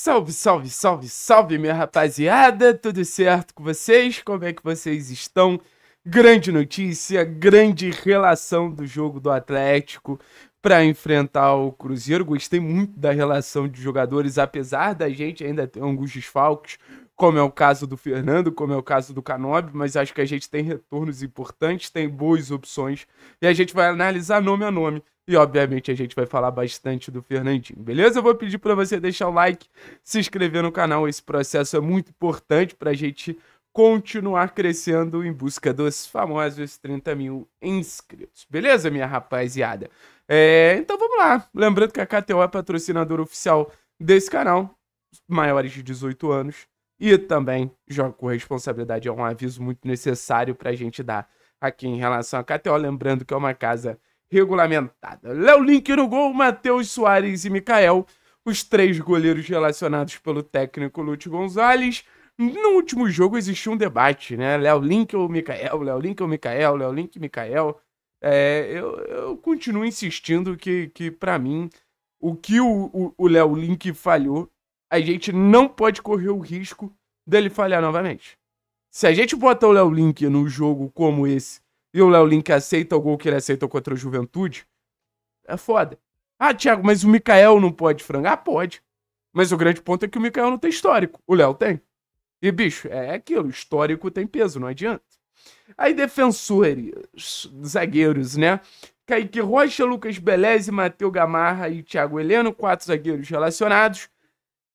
Salve, salve, salve, salve, minha rapaziada! Tudo certo com vocês? Como é que vocês estão? Grande notícia, grande relação do jogo do Atlético para enfrentar o Cruzeiro. Gostei muito da relação de jogadores, apesar da gente ainda ter alguns desfalques como é o caso do Fernando, como é o caso do Canob, mas acho que a gente tem retornos importantes, tem boas opções e a gente vai analisar nome a nome. E obviamente a gente vai falar bastante do Fernandinho, beleza? Eu vou pedir para você deixar o like, se inscrever no canal. Esse processo é muito importante para a gente continuar crescendo em busca dos famosos 30 mil inscritos. Beleza, minha rapaziada? É, então vamos lá. Lembrando que a KTO é patrocinadora oficial desse canal, maiores de 18 anos. E também joga com responsabilidade. É um aviso muito necessário para a gente dar aqui em relação à KTO. Lembrando que é uma casa regulamentada. Léo Link no gol, Matheus Soares e Mikael. Os três goleiros relacionados pelo técnico Lute Gonzalez. No último jogo existiu um debate, né? Léo Link ou Mikael? Léo Link ou Mikael? Léo Link e Mikael? É, eu, eu, continuo insistindo que, que para mim, o que o Léo Link falhou a gente não pode correr o risco dele falhar novamente. Se a gente bota o Léo Link num jogo como esse e o Léo Link aceita o gol que ele aceitou contra o Juventude, é foda. Ah, Thiago, mas o Mikael não pode frangar? Ah, pode. Mas o grande ponto é que o Mikael não tem histórico. O Léo tem. E, bicho, é aquilo. Histórico tem peso, não adianta. Aí, defensores, zagueiros, né? Kaique Rocha, Lucas Beleze, Matheus Gamarra e Thiago Heleno, quatro zagueiros relacionados.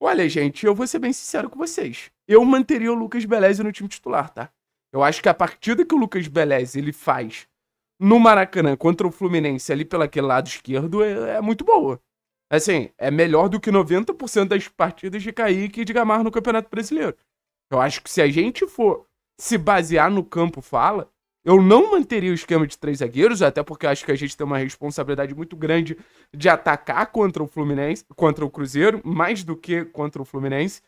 Olha, gente, eu vou ser bem sincero com vocês. Eu manteria o Lucas Beleza no time titular, tá? Eu acho que a partida que o Lucas Beleza ele faz no Maracanã contra o Fluminense ali pelaquele lado esquerdo é, é, muito boa. Assim, é melhor do que 90% das partidas de Kaique e de Gamarra no Campeonato Brasileiro. Eu acho que se a gente for se basear no campo fala, eu não manteria o esquema de três zagueiros, até porque acho que a gente tem uma responsabilidade muito grande de atacar contra o Fluminense, contra o Cruzeiro, mais do que contra o Fluminense.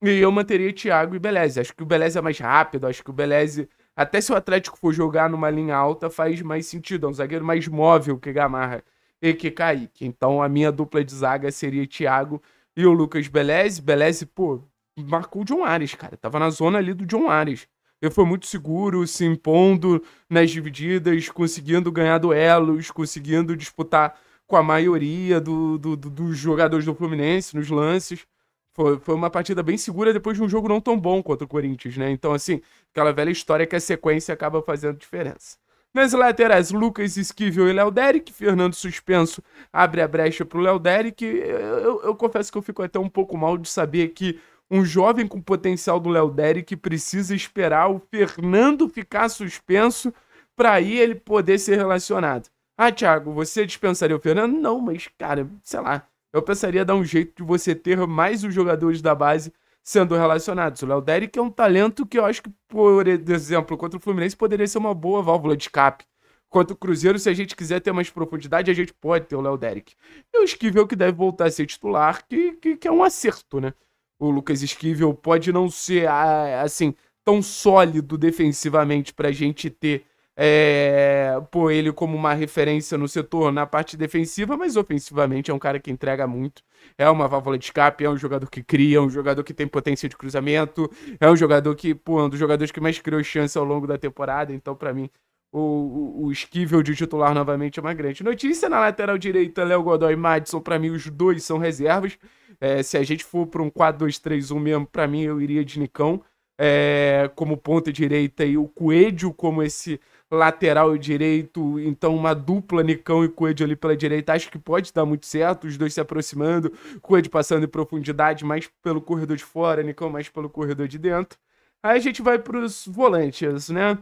E eu manteria Thiago e Beleze. Acho que o Beleze é mais rápido, acho que o Beleze, até se o Atlético for jogar numa linha alta, faz mais sentido. É um zagueiro mais móvel que Gamarra e que Kaique. Então a minha dupla de zaga seria Thiago e o Lucas Beleze. Beleze, pô, marcou o John Ares, cara. Tava na zona ali do John Ares. Ele foi muito seguro, se impondo nas divididas, conseguindo ganhar duelos, conseguindo disputar com a maioria do, do, do, dos jogadores do Fluminense nos lances. Foi, foi uma partida bem segura depois de um jogo não tão bom contra o Corinthians, né? Então, assim, aquela velha história que a sequência acaba fazendo diferença. Nas laterais, Lucas Esquivel e Léo Derek. Fernando suspenso abre a brecha para o Léo Derek. Eu, eu, eu confesso que eu fico até um pouco mal de saber que um jovem com potencial do Léo Derek precisa esperar o Fernando ficar suspenso para aí ele poder ser relacionado. Ah, Thiago, você dispensaria o Fernando? Não, mas, cara, sei lá. Eu pensaria dar um jeito de você ter mais os jogadores da base sendo relacionados. O Léo Derek é um talento que eu acho que, por exemplo, contra o Fluminense poderia ser uma boa válvula de escape. contra o Cruzeiro, se a gente quiser ter mais profundidade, a gente pode ter o Léo Derek. E o Esquivel que deve voltar a ser titular, que, que, que é um acerto, né? o Lucas Esquivel pode não ser, ah, assim, tão sólido defensivamente para a gente ter é, ele como uma referência no setor na parte defensiva, mas ofensivamente é um cara que entrega muito. É uma válvula de escape, é um jogador que cria, é um jogador que tem potência de cruzamento, é um jogador que, pô, é um dos jogadores que mais criou chance ao longo da temporada. Então, para mim, o, o, o esquivel de titular novamente é uma grande notícia. Na lateral direita, Léo Godoy e Madison, para mim, os dois são reservas. É, se a gente for para um 4-2-3-1 mesmo, para mim eu iria de Nicão é, como ponta direita e o Coelho como esse lateral direito, então uma dupla Nicão e Coelho ali pela direita, acho que pode dar muito certo, os dois se aproximando, Coelho passando em profundidade, mais pelo corredor de fora, Nicão mais pelo corredor de dentro. Aí a gente vai para os volantes, né?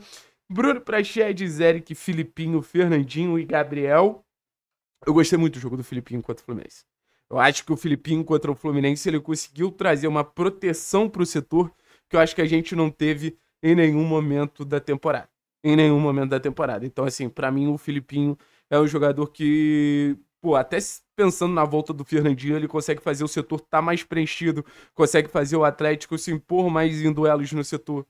Bruno Prachedes, Eric, Filipinho, Fernandinho e Gabriel. Eu gostei muito do jogo do Filipinho contra o Fluminense. Eu acho que o Filipinho contra o Fluminense ele conseguiu trazer uma proteção para o setor que eu acho que a gente não teve em nenhum momento da temporada. Em nenhum momento da temporada. Então, assim, para mim, o Filipinho é um jogador que, pô, até pensando na volta do Fernandinho, ele consegue fazer o setor estar tá mais preenchido, consegue fazer o Atlético se impor mais em duelos no setor.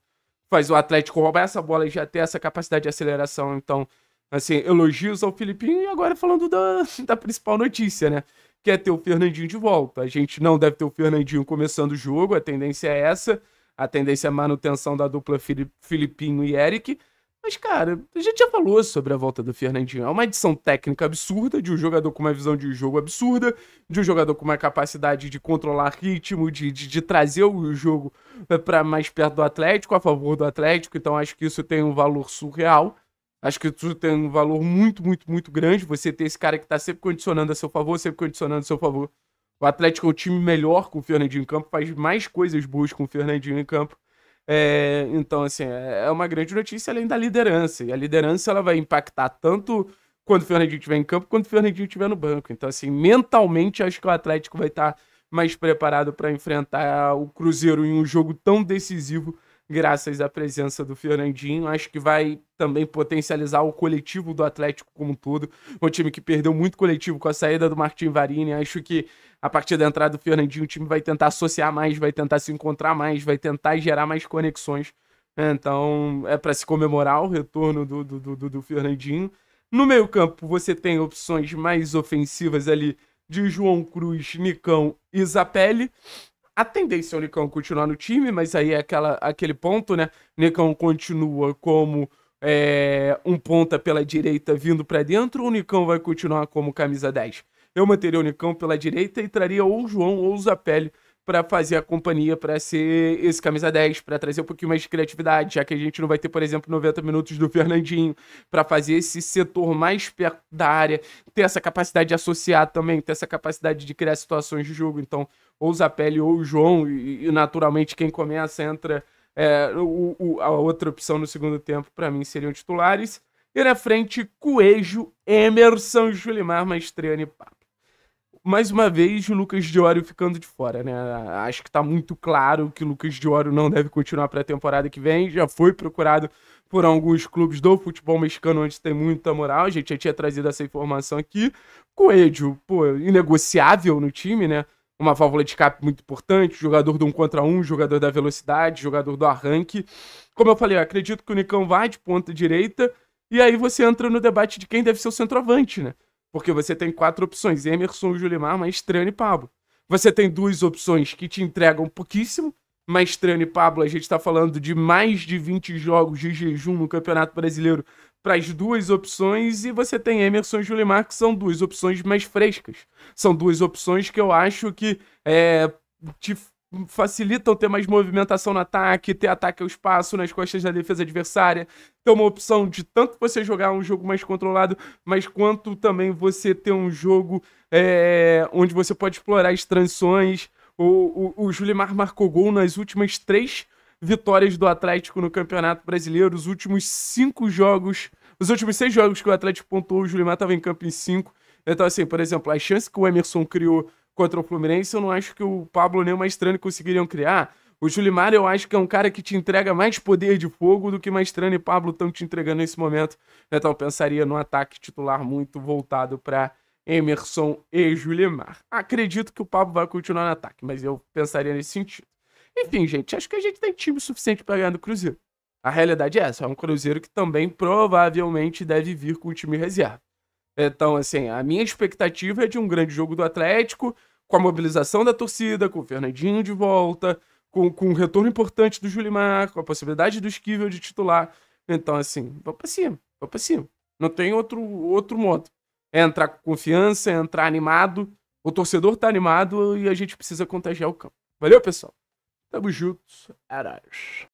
Faz o Atlético roubar essa bola e já ter essa capacidade de aceleração. Então, assim, elogios ao Filipinho e agora falando da, da principal notícia, né? quer ter o Fernandinho de volta. A gente não deve ter o Fernandinho começando o jogo, a tendência é essa. A tendência é a manutenção da dupla Filipinho e Eric. Mas, cara, a gente já falou sobre a volta do Fernandinho. É uma edição técnica absurda, de um jogador com uma visão de jogo absurda, de um jogador com uma capacidade de controlar ritmo, de, de, de trazer o jogo para mais perto do Atlético, a favor do Atlético. Então, acho que isso tem um valor surreal. Acho que isso tem um valor muito, muito, muito grande. Você ter esse cara que tá sempre condicionando a seu favor, sempre condicionando a seu favor. O Atlético é o time melhor com o Fernandinho em campo, faz mais coisas boas com o Fernandinho em campo. É, então, assim, é, é uma grande notícia além da liderança. E a liderança ela vai impactar tanto quando o Fernandinho estiver em campo, quando o Fernandinho estiver no banco. Então, assim, mentalmente, acho que o Atlético vai estar mais preparado para enfrentar o Cruzeiro em um jogo tão decisivo graças à presença do Fernandinho. Acho que vai também potencializar o coletivo do Atlético como um todo. Um time que perdeu muito coletivo com a saída do Martin Varini. Acho que a partir da entrada do Fernandinho, o time vai tentar associar mais, vai tentar se encontrar mais, vai tentar gerar mais conexões. Então, é para se comemorar o retorno do, do, do, do Fernandinho. No meio-campo, você tem opções mais ofensivas ali de João Cruz, Nicão e Zapelli. A tendência é o Nicão continuar no time, mas aí é aquela, aquele ponto, né? Nicão continua como é, um ponta pela direita vindo para dentro, ou o Nicão vai continuar como camisa 10? Eu manteria o Nicão pela direita e traria ou o João ou o Zapelli para fazer a companhia, para ser esse camisa 10, para trazer um pouquinho mais de criatividade, já que a gente não vai ter, por exemplo, 90 minutos do Fernandinho, para fazer esse setor mais perto da área, ter essa capacidade de associar também, ter essa capacidade de criar situações de jogo. Então, ou o Zapelli ou o João, e, naturalmente quem começa entra. É, o, o, a outra opção no segundo tempo, para mim, seriam titulares. E na frente, Coelho, Emerson, Julimar, Maestriani e Papo mais uma vez, o Lucas Diório ficando de fora, né? Acho que tá muito claro que o Lucas Diório não deve continuar para a temporada que vem. Já foi procurado por alguns clubes do futebol mexicano onde tem muita moral. A gente já tinha trazido essa informação aqui. Coelho, pô, inegociável no time, né? Uma válvula de cap muito importante, jogador do um contra um, jogador da velocidade, jogador do arranque. Como eu falei, eu acredito que o Nicão vai de ponta direita. E aí você entra no debate de quem deve ser o centroavante, né? Porque você tem quatro opções: Emerson, Julimar, Maestrano e Pablo. Você tem duas opções que te entregam pouquíssimo. Maestrano e Pablo, a gente está falando de mais de 20 jogos de jejum no Campeonato Brasileiro para as duas opções. E você tem Emerson e Julimar, que são duas opções mais frescas. São duas opções que eu acho que é, te facilitam ter mais movimentação no ataque, ter ataque ao espaço nas costas da defesa adversária. Ter então, uma opção de tanto você jogar um jogo mais controlado, mas quanto também você ter um jogo é, onde você pode explorar as transições. O, o, o Julimar marcou gol nas últimas três vitórias do Atlético no Campeonato Brasileiro. Os últimos cinco jogos, os últimos seis jogos que o Atlético pontuou, o Julimar estava em campo em cinco. Então, assim, por exemplo, a chance que o Emerson criou contra o Fluminense, eu não acho que o Pablo nem o Maestrani conseguiriam criar. O Julimar, eu acho que é um cara que te entrega mais poder de fogo do que Maestrano e Pablo estão te entregando nesse momento. Então, né, eu pensaria num ataque titular muito voltado para Emerson e Julimar. Acredito que o Pablo vai continuar no ataque, mas eu pensaria nesse sentido. Enfim, gente, acho que a gente tem time suficiente para ganhar do Cruzeiro. A realidade é essa, é um Cruzeiro que também provavelmente deve vir com o time reserva. Então, assim, a minha expectativa é de um grande jogo do Atlético, com a mobilização da torcida, com o Fernandinho de volta, com, com o retorno importante do Julimar, com a possibilidade do Esquivel de titular. Então, assim, vamos pra cima, vamos pra cima. Não tem outro, outro modo. É entrar com confiança, é entrar animado. O torcedor tá animado e a gente precisa contagiar o campo. Valeu, pessoal. Tamo juntos. Arash.